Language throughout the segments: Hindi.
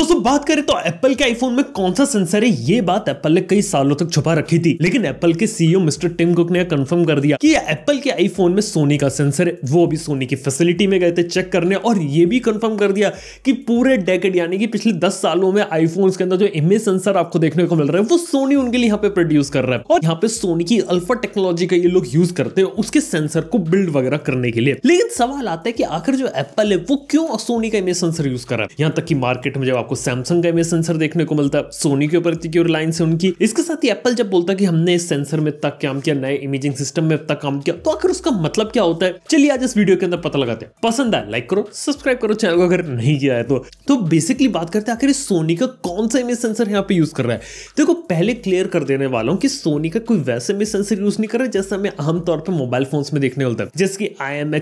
दोस्तों बात करें तो एप्पल के आईफोन में कौन सा सेंसर है ये बात एप्पल ने कई सालों तक छुपा रखी थी लेकिन एप्पल के सीईओ मिस्टर टिम कुक ने कंफर्म कर दिया कि एप्पल के आईफोन में सोनी का सेंसर है वो भी सोनी की फैसिलिटी में गए थे चेक करने और ये भी कंफर्म कर दिया कि पूरे डेकेड यानी कि पिछले दस सालों में आईफोन के अंदर जो इमेज सेंसर आपको देखने को मिल रहा है वो सोनी उनके लिए यहाँ पे प्रोड्यूस कर रहा है और यहाँ पे सोनी की अल्फा टेक्नोलॉजी का ये लोग यूज करते हैं उसके सेंसर को बिल्ड वगैरह करने के लिए लेकिन सवाल आता है कि आखिर जो एप्पल है वो क्यों सोनी का इमेज सेंसर यूज कर रहा है यहाँ तक की मार्केट में जब आप आपको सैमसंग का इमेज सेंसर देखने को मिलता है सोनी के ऊपर की रिलायंस है उनकी इसके साथ ही एप्पल जब बोलता है कि हमने इस सेंसर में तक काम किया नए इमेजिंग सिस्टम में तक काम किया तो आखिर उसका मतलब क्या होता है चलिए आज इस वीडियो के अंदर पता लगाते हैं पसंद आए लाइक करो सब्सक्राइब करो चैनल को अगर नहीं किया है तो तो बेसिकली बात करते हैं आखिर सोनी का कौन सा इमेज सेंसर यहाँ पे यूज कर रहा है देखो पहले क्लियर कर देने वाला हूँ कि सोनी का कोई वैसे इमेज सेंसर यूज नहीं कर रहा है जैसा हमें आमतौर पर मोबाइल फोन में देखने मिलता है जैसे कि आई एम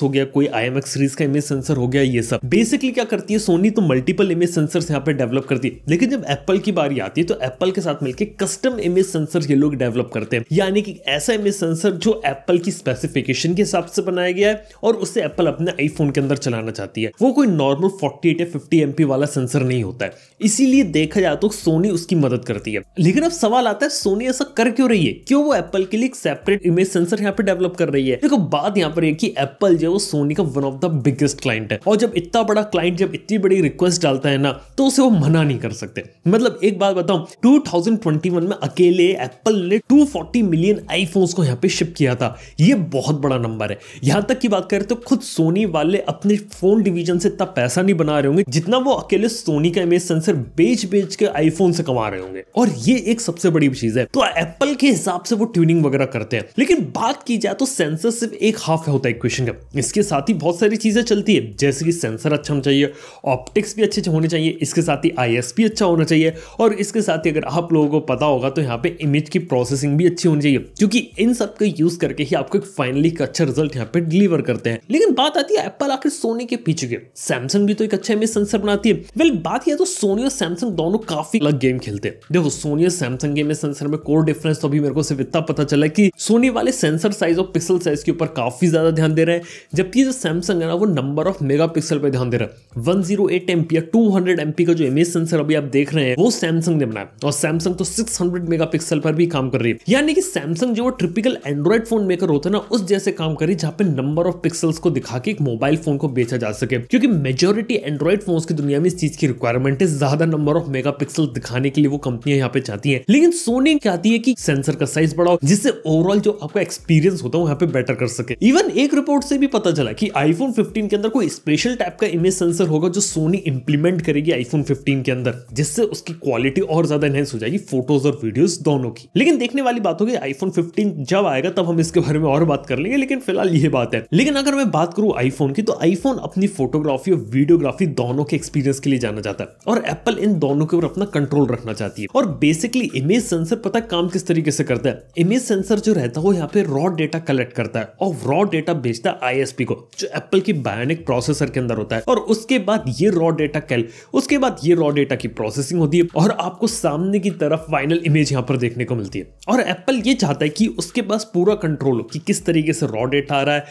हो गया कोई आई एम एक्स सीरीज का इमेज सेंसर हो गया ये सब बेसिकली क्या करती है सोनी तो मल्टीपल इमेज सेंसर यहाँ पे डेवलप करती है लेकिन जब एप्पल की बारी आती है तो एप्पल के साथ मिलकर कस्टम इमेज सेंसर ये लोग डेवलप करते हैं यानी कि ऐसा इमेज सेंसर जो एप्पल की स्पेसिफिकेशन के हिसाब से बनाया गया है और उसे एप्पल अपने आईफोन के अंदर चलाना चाहती है वो कोई नॉर्मल 48 या 50 एमपी वाला सेंसर नहीं होता है इसीलिए देखा जाए तो सोनी उसकी मदद करती है लेकिन अब सवाल आता है सोनी ऐसा कर क्यों रही है क्यों वो एप्पल के लिए एक सेपरेट इमेज सेंसर यहाँ पे डेवलप कर रही है देखो बात यहाँ पर है कि एप्पल जो है वो सोनी का one of the biggest client है और जब इतना बड़ा क्लाइंट जब इतनी बड़ी रिक्वेस्ट डाल डालता है ना तो उसे वो मना नहीं कर सकते मतलब एक बात बताऊं 2021 में अकेले एप्पल ने 240 मिलियन आईफोन्स को यहाँ पे शिप किया था ये बहुत बड़ा नंबर है यहां तक की बात करें तो खुद सोनी वाले अपने फोन डिवीजन से इतना पैसा नहीं बना रहे होंगे जितना वो अकेले सोनी का इमेज सेंसर बेच बेच के आईफोन से कमा रहे होंगे और ये एक सबसे बड़ी चीज है तो एप्पल के हिसाब से वो ट्यूनिंग वगैरह करते हैं लेकिन बात की जाए तो सेंसर सिर्फ एक हाफ होता है इक्वेशन का इसके साथ ही बहुत सारी चीजें चलती है जैसे कि सेंसर अच्छा होना चाहिए ऑप्टिक्स भी अच्छे अच्छे होने चाहिए इसके साथ ही आई अच्छा होना चाहिए और इसके साथ ही अगर आप लोगों को पता होगा तो यहाँ पे इमेज की प्रोसेसिंग भी अच्छी होनी चाहिए क्योंकि इन सब का यूज करके ही आपको एक फाइनली एक अच्छा रिजल्ट यहाँ पे डिलीवर करते हैं लेकिन बात आती है एप्पल आखिर सोनी के पीछे के सैमसंग भी तो एक अच्छा इमेज सेंसर बनाती है वेल बात यह तो सोनी और सैमसंग दोनों काफी अलग गेम खेलते हैं देखो सोनी और सैमसंग के इमेज सेंसर में कोर डिफरेंस तो अभी मेरे को सिर्फ इतना पता चला कि सोनी वाले सेंसर साइज और पिक्सल साइज के ऊपर काफी ज्यादा ध्यान दे रहे हैं जबकि जो सैमसंग है ना वो नंबर ऑफ मेगा पिक्सल पर ध्यान दे रहा है वन जीरो एट 200 एमपी का जो इमेज सेंसर अभी आप देख रहे हैं वो सैमसंग ने बनाया और सैमसंग तो 600 मेगापिक्सल पर भी काम कर रही है यानी कि सैमसंग जो ट्रिपिकल एंड्रॉइड फोन मेकर होता है ना उस जैसे काम कर रही है जहां पे नंबर ऑफ पिक्सल्स को दिखा के एक मोबाइल फोन को बेचा जा सके क्योंकि मेजोरिटी एंड्रॉइड फोन की दुनिया में इस चीज की रिक्वायरमेंट है ज्यादा नंबर ऑफ मेगा दिखाने के लिए वो कंपनियां यहाँ पे चाहती है लेकिन सोनी चाहती है की सेंसर का साइज बढ़ाओ जिससे ओवरऑल जो आपका एक्सपीरियंस होता है यहाँ पे बेटर कर सके इवन एक रिपोर्ट से भी पता चला की आईफोन फिफ्टीन के अंदर कोई स्पेशल टाइप का इमेज सेंसर होगा जो सोनी इंप्लीमेंट इम्प्लीमेंट करेगी आईफोन 15 के अंदर जिससे उसकी क्वालिटी और ज्यादा एनहेंस हो जाएगी फोटोज और वीडियोस दोनों की लेकिन देखने वाली बात होगी आईफोन 15 जब आएगा तब हम इसके बारे में और बात कर लेंगे लेकिन फिलहाल ये बात है लेकिन अगर मैं बात करूँ आईफोन की तो आईफोन अपनी फोटोग्राफी और वीडियोग्राफी दोनों के एक्सपीरियंस के लिए जाना जाता है और एप्पल इन दोनों के ऊपर अपना कंट्रोल रखना चाहती है और बेसिकली इमेज सेंसर पता काम किस तरीके से करता है इमेज सेंसर जो रहता है वो यहाँ पे रॉ डेटा कलेक्ट करता है और रॉ डेटा भेजता है आई को जो एप्पल की बायोनिक प्रोसेसर के अंदर होता है और उसके बाद ये रॉ डेटा सेल उसके बाद ये रॉ डेटा की प्रोसेसिंग होती है और आपको सामने की तरफ फाइनल इमेज यहाँ पर देखने को मिलती है और एप्पल ये चाहता है कि उसके पास पूरा कंट्रोल हो कि किस तरीके से रॉ डेटा आ रहा है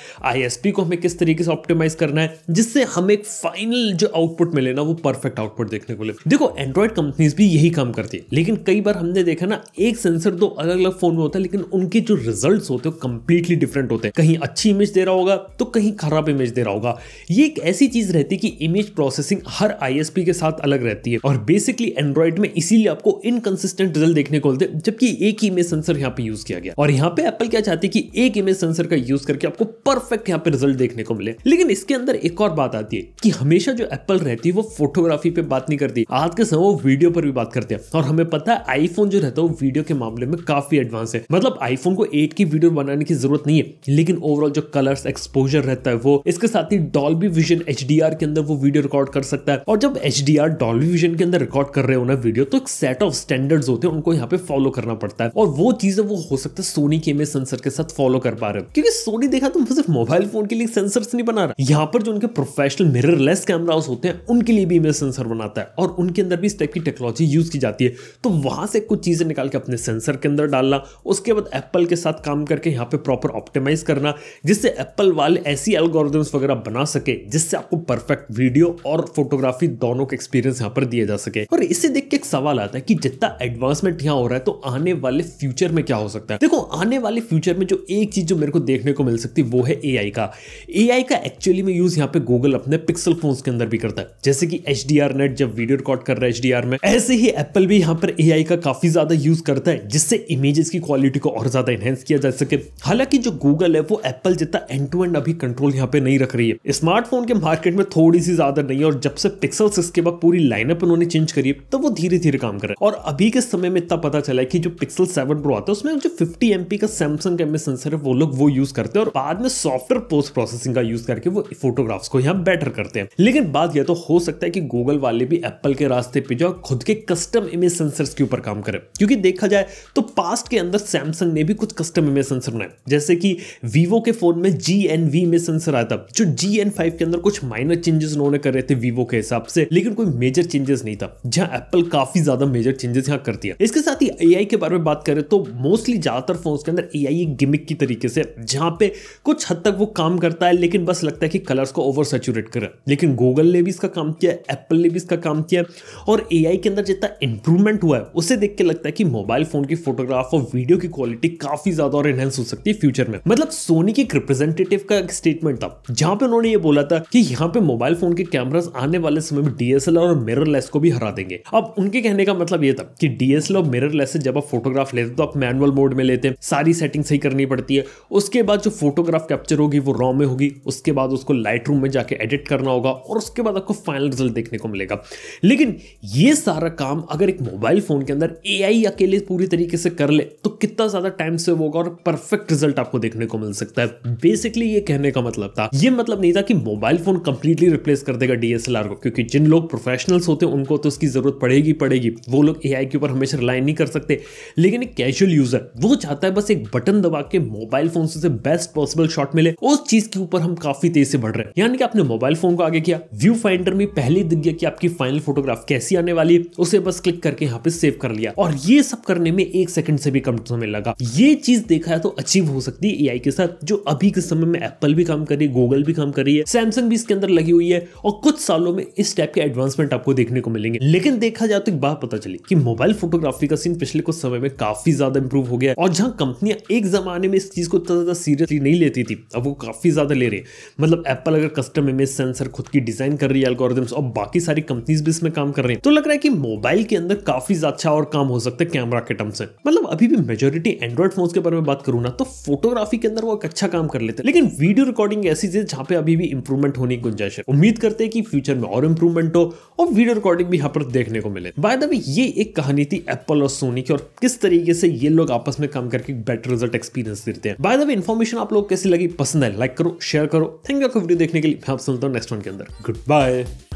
आई को हमें किस तरीके से ऑप्टिमाइज करना है जिससे हमें एक फाइनल जो आउटपुट मिले ना वो परफेक्ट आउटपुट देखने को मिले देखो एंड्रॉइड कंपनीज भी यही काम करती है लेकिन कई बार हमने देखा ना एक सेंसर दो अलग अलग फोन में होता है लेकिन उनके जो रिजल्ट होते हैं कंप्लीटली डिफरेंट होते हैं कहीं अच्छी इमेज दे रहा होगा तो कहीं खराब इमेज दे रहा होगा ये एक ऐसी चीज रहती है कि इमेज प्रोसेसिंग हर आई आईएसपी के साथ अलग रहती है और बेसिकली एंड्रॉइड में इसीलिए आपको इनकंसिस्टेंट रिजल्ट देखने को मिलते जबकि एक ही इमेज सेंसर यहाँ पे यूज किया गया और यहाँ पे एप्पल क्या चाहती है कि एक इमेज सेंसर का यूज करके आपको परफेक्ट यहाँ पे रिजल्ट देखने को मिले लेकिन इसके अंदर एक और बात आती है कि हमेशा जो एप्पल रहती है वो फोटोग्राफी पे बात नहीं करती आज के समय वो वीडियो पर भी बात करते हैं और हमें पता है आईफोन जो रहता है वो वीडियो के मामले में काफी एडवांस है मतलब आईफोन को एट की वीडियो बनाने की जरूरत नहीं है लेकिन ओवरऑल जो कलर्स एक्सपोजर रहता है वो इसके साथ ही डॉल्बी विजन एच के अंदर वो वीडियो रिकॉर्ड कर सकता है और जब एच डी आर डॉल्वी के अंदर रिकॉर्ड कर रहे हो ना वीडियो तो एक सेट ऑफ स्टैंडर्ड्स होते हैं उनको यहाँ पे फॉलो करना पड़ता है और वो चीजें वो हो सकता है सोनी के एमएस सेंसर के साथ फॉलो कर पा रहे हो क्योंकि सोनी देखा तो सिर्फ मोबाइल फोन के लिए सेंसर्स नहीं बना रहा यहाँ पर जो उनके प्रोफेशनल मिररलेस कैमरास होते हैं उनके लिए भी इमेज सेंसर बनाता है और उनके अंदर भी इस टाइप की टेक्नोलॉजी यूज की जाती है तो वहां से कुछ चीजें निकाल के अपने सेंसर के अंदर डालना उसके बाद एप्पल के साथ काम करके यहाँ पे प्रॉपर ऑप्टिमाइज करना जिससे एप्पल वाले ऐसी एल्गोरिदम्स वगैरह बना सके जिससे आपको परफेक्ट वीडियो और फोटोग्राफी दोनों के एक्सपीरियंस यहाँ पर दिया जा सके और इसे देख के एक सवाल आता है कि जितना एडवांसमेंट यहाँ हो रहा है तो आने वाले फ्यूचर में क्या हो सकता है देखो आने वाले फ्यूचर में जो एक चीज जो मेरे को देखने को मिल सकती है वो है ए का ए का एक्चुअली में यूज यहाँ पे गूगल अपने पिक्सल फोन के अंदर भी करता है जैसे कि एच नेट जब वीडियो रिकॉर्ड कर रहा है एच में ऐसे ही एप्पल भी यहाँ पर ए का काफी ज्यादा यूज करता है जिससे इमेजेस की क्वालिटी को और ज्यादा एनहेंस किया जा सके हालांकि जो गूगल है वो एप्पल जितना एंड टू एंड अभी कंट्रोल यहाँ पे नहीं रख रही है स्मार्टफोन के मार्केट में थोड़ी सी ज्यादा नहीं है और जब से पिक्सल पिक्सल के बाद पूरी लाइनअप उन्होंने चेंज करी है तो वो धीरे धीरे काम कर और अभी के समय में इतना पता चला है कि जो पिक्सल सेवन प्रो आता है उसमें जो फिफ्टी एमपी का सैमसंग एम सेंसर है वो लोग वो यूज करते हैं और बाद में सॉफ्टवेयर पोस्ट प्रोसेसिंग का यूज करके वो फोटोग्राफ्स को यहाँ बेटर करते हैं लेकिन बात यह तो हो सकता है कि गूगल वाले भी एप्पल के रास्ते पे जो खुद के कस्टम इमेज सेंसर के ऊपर काम करें क्योंकि देखा जाए तो पास्ट के अंदर सैमसंग ने भी कुछ कस्टम इमेज सेंसर बनाए जैसे कि वीवो के फोन में जी एन वी में सेंसर आया था जो जी एन फाइव के अंदर कुछ माइनर चेंजेस उन्होंने कर रहे थे वीवो के हिसाब हिसाब से लेकिन कोई मेजर चेंजेस नहीं था जहां एप्पल काफी ज्यादा मेजर चेंजेस यहाँ करती है इसके साथ ही ए के बारे में बात करें तो मोस्टली ज्यादातर फोन के अंदर ए एक गिमिक की तरीके से जहां पे कुछ हद तक वो काम करता है लेकिन बस लगता है कि कलर्स को ओवर सेचुरेट करें लेकिन गूगल ने भी इसका काम किया एप्पल ने भी इसका काम किया और ए के अंदर जितना इंप्रूवमेंट हुआ है उसे देख के लगता है कि मोबाइल फोन की फोटोग्राफ और वीडियो की क्वालिटी काफी ज्यादा और एनहेंस हो सकती है फ्यूचर में मतलब सोनी के रिप्रेजेंटेटिव का एक स्टेटमेंट था जहां पे उन्होंने ये बोला था कि यहाँ पे मोबाइल फोन के कैमरास आने वाले समय में भी डीएसएल और मिररलेस को भी हरा देंगे अब उनके कहने का मतलब ये था कि डीएसएल और मिररलेस से जब आप फोटोग्राफ लेते तो आप मैनुअल मोड में लेते हैं सारी सेटिंग सही करनी पड़ती है उसके बाद जो फोटोग्राफ कैप्चर होगी वो रॉ में होगी उसके बाद उसको लाइट में जाके एडिट करना होगा और उसके बाद आपको फाइनल रिजल्ट देखने को मिलेगा लेकिन ये सारा काम अगर एक मोबाइल फोन के अंदर ए अकेले पूरी तरीके से कर ले तो कितना ज्यादा टाइम सेव होगा और परफेक्ट रिजल्ट आपको देखने को मिल सकता है बेसिकली ये कहने का मतलब था ये मतलब नहीं था कि मोबाइल फोन कंप्लीटली रिप्लेस कर देगा डीएसएलआर को क्योंकि जिन लोग प्रोफेशनल्स होते हैं उनको तो इसकी ज़रूरत पड़ेगी पड़ेगी वो लोग ए के ऊपर हमेशा रिलाई नहीं कर सकते लेकिन एक कैजुअल यूज़र वो चाहता है बस एक बटन दबा के मोबाइल फ़ोन से बेस्ट पॉसिबल शॉट मिले उस चीज़ के ऊपर हम काफ़ी तेज़ से बढ़ रहे हैं यानी कि आपने मोबाइल फ़ोन को आगे किया व्यू फाइंडर में पहले दिख गया कि आपकी फाइनल फोटोग्राफ कैसी आने वाली है उसे बस क्लिक करके यहाँ पे सेव कर लिया और ये सब करने में एक सेकंड से भी कम समय लगा ये चीज़ देखा है तो अचीव हो सकती है एआई के साथ जो अभी के समय में एप्पल भी काम कर रही है गूगल भी काम कर रही है सैमसंग भी इसके अंदर लगी हुई है और कुछ सालों में इस टाइप के एडवांसमेंट आपको देखने को मिलेंगे लेकिन देखा जाए तो एक बात पता चली कि मोबाइल फोटोग्राफी का सीन पिछले कुछ समय में काफी ज्यादा इंप्रूव हो गया और जहां कंपनियां एक जमाने में इस चीज को इतना ज्यादा सीरियसली नहीं लेती थी अब वो काफी ज्यादा ले रहे मतलब एप्पल अगर कस्टम इमेज सेंसर खुद की डिजाइन कर रही है एल्गोरिदम्स और बाकी सारी कंपनीज भी इसमें काम कर रही हैं तो लग रहा है कि मोबाइल के अंदर काफी अच्छा और काम हो सकता है कैमरा के टम से मतलब अभी भी मेजोरिटी एंड्रॉइड फोन के बारे में बात करूँ ना तो फोटोग्राफी के अंदर वो एक अच्छा काम कर लेते हैं लेकिन वीडियो रिकॉर्डिंग ऐसी चीज जहाँ पे अभी भी इंप्रूवमेंट होने की गुंजाइश है उम्मीद करते हैं कि फ्यूचर में और इंप्रूव इंप्रूवमेंट हो और वीडियो रिकॉर्डिंग भी यहाँ पर देखने को मिले बाय द वे ये एक कहानी थी एप्पल और सोनी की और किस तरीके से ये लोग आपस में काम करके बेटर रिजल्ट एक्सपीरियंस देते हैं बाय द वे इन्फॉर्मेशन आप लोग कैसी लगी पसंद है लाइक करो शेयर करो थैंक यू आपको वीडियो देखने के लिए मैं आप सुनता हूँ नेक्स्ट वन के अंदर गुड बाय